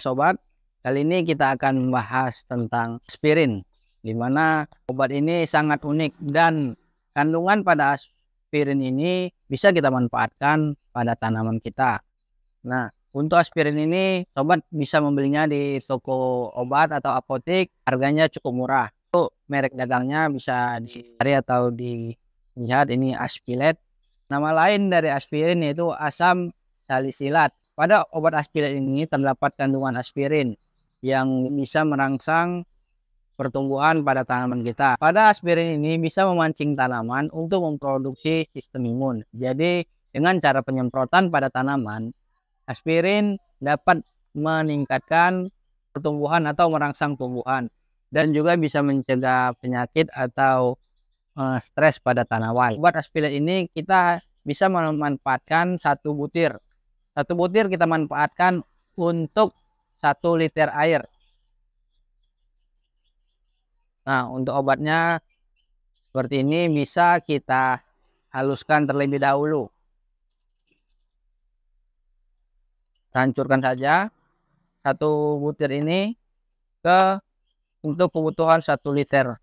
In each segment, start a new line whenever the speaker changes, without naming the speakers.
sobat. Kali ini kita akan membahas tentang aspirin, di mana obat ini sangat unik dan kandungan pada aspirin ini bisa kita manfaatkan pada tanaman kita. Nah, untuk aspirin ini sobat bisa membelinya di toko obat atau apotek, harganya cukup murah. Untuk merek dagangnya bisa dicari atau dilihat ini Aspilet. Nama lain dari aspirin yaitu asam salisilat pada obat aspirin ini terdapat kandungan aspirin yang bisa merangsang pertumbuhan pada tanaman kita. Pada aspirin ini bisa memancing tanaman untuk memproduksi sistem imun. Jadi dengan cara penyemprotan pada tanaman, aspirin dapat meningkatkan pertumbuhan atau merangsang tumbuhan dan juga bisa mencegah penyakit atau uh, stres pada tanaman. Obat aspirin ini kita bisa memanfaatkan satu butir satu butir kita manfaatkan untuk satu liter air. Nah, untuk obatnya seperti ini bisa kita haluskan terlebih dahulu. Hancurkan saja satu butir ini ke untuk kebutuhan satu liter.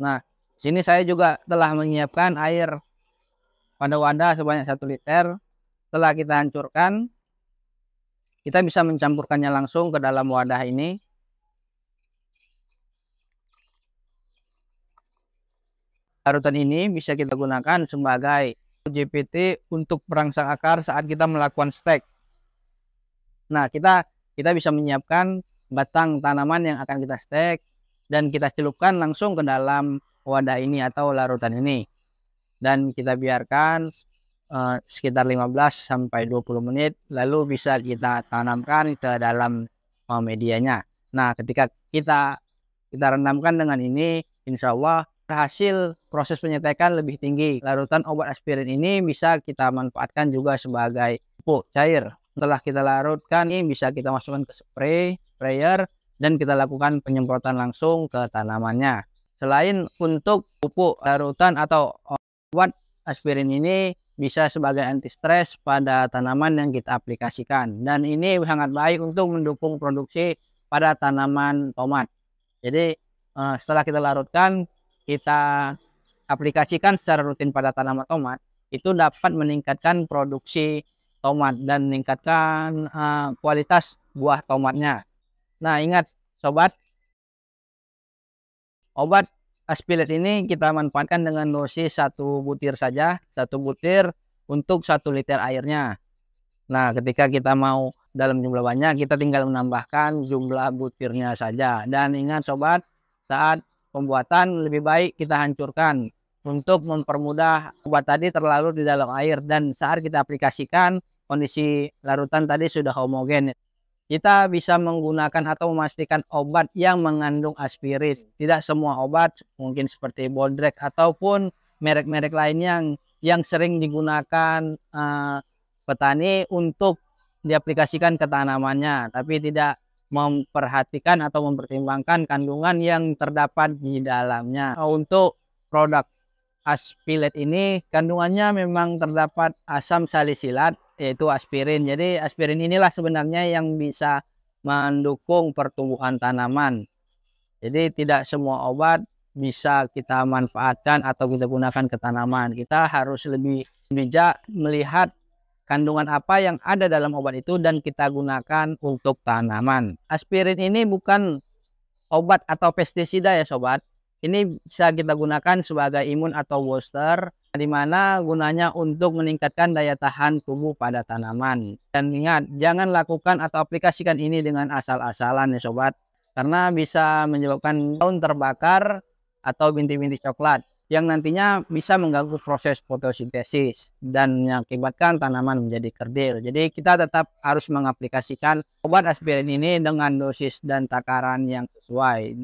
Nah, sini saya juga telah menyiapkan air pada wadah sebanyak 1 liter. Setelah kita hancurkan, kita bisa mencampurkannya langsung ke dalam wadah ini. Larutan ini bisa kita gunakan sebagai JPT untuk perangsang akar saat kita melakukan stek. Nah, kita kita bisa menyiapkan batang tanaman yang akan kita stek dan kita celupkan langsung ke dalam wadah ini atau larutan ini dan kita biarkan uh, sekitar 15 sampai 20 menit lalu bisa kita tanamkan ke dalam uh, medianya. Nah, ketika kita kita rendamkan dengan ini insya Allah hasil proses penyetekan lebih tinggi. Larutan obat aspirin ini bisa kita manfaatkan juga sebagai pupuk cair. Setelah kita larutkan ini bisa kita masukkan ke spray, sprayer dan kita lakukan penyemprotan langsung ke tanamannya. Selain untuk pupuk larutan atau obat eh, aspirin ini bisa sebagai anti stres pada tanaman yang kita aplikasikan dan ini sangat baik untuk mendukung produksi pada tanaman tomat. Jadi eh, setelah kita larutkan kita aplikasikan secara rutin pada tanaman tomat itu dapat meningkatkan produksi tomat dan meningkatkan eh, kualitas buah tomatnya. Nah, ingat sobat, obat aspilat ini kita manfaatkan dengan dosis satu butir saja, satu butir untuk satu liter airnya. Nah, ketika kita mau dalam jumlah banyak, kita tinggal menambahkan jumlah butirnya saja. Dan ingat sobat, saat pembuatan lebih baik kita hancurkan untuk mempermudah obat tadi terlalu di dalam air dan saat kita aplikasikan kondisi larutan tadi sudah homogen kita bisa menggunakan atau memastikan obat yang mengandung aspiris. Tidak semua obat, mungkin seperti Boldrek ataupun merek-merek lainnya yang yang sering digunakan uh, petani untuk diaplikasikan ke tanamannya, tapi tidak memperhatikan atau mempertimbangkan kandungan yang terdapat di dalamnya. Untuk produk Aspilet ini kandungannya memang terdapat asam salisilat yaitu aspirin. Jadi aspirin inilah sebenarnya yang bisa mendukung pertumbuhan tanaman. Jadi tidak semua obat bisa kita manfaatkan atau kita gunakan ke tanaman. Kita harus lebih bijak melihat kandungan apa yang ada dalam obat itu dan kita gunakan untuk tanaman. Aspirin ini bukan obat atau pestisida ya sobat. Ini bisa kita gunakan sebagai imun atau booster, di mana gunanya untuk meningkatkan daya tahan tubuh pada tanaman. Dan ingat, jangan lakukan atau aplikasikan ini dengan asal-asalan ya sobat, karena bisa menyebabkan daun terbakar atau binti-binti coklat yang nantinya bisa mengganggu proses fotosintesis dan mengakibatkan tanaman menjadi kerdil. Jadi kita tetap harus mengaplikasikan obat aspirin ini dengan dosis dan takaran yang sesuai.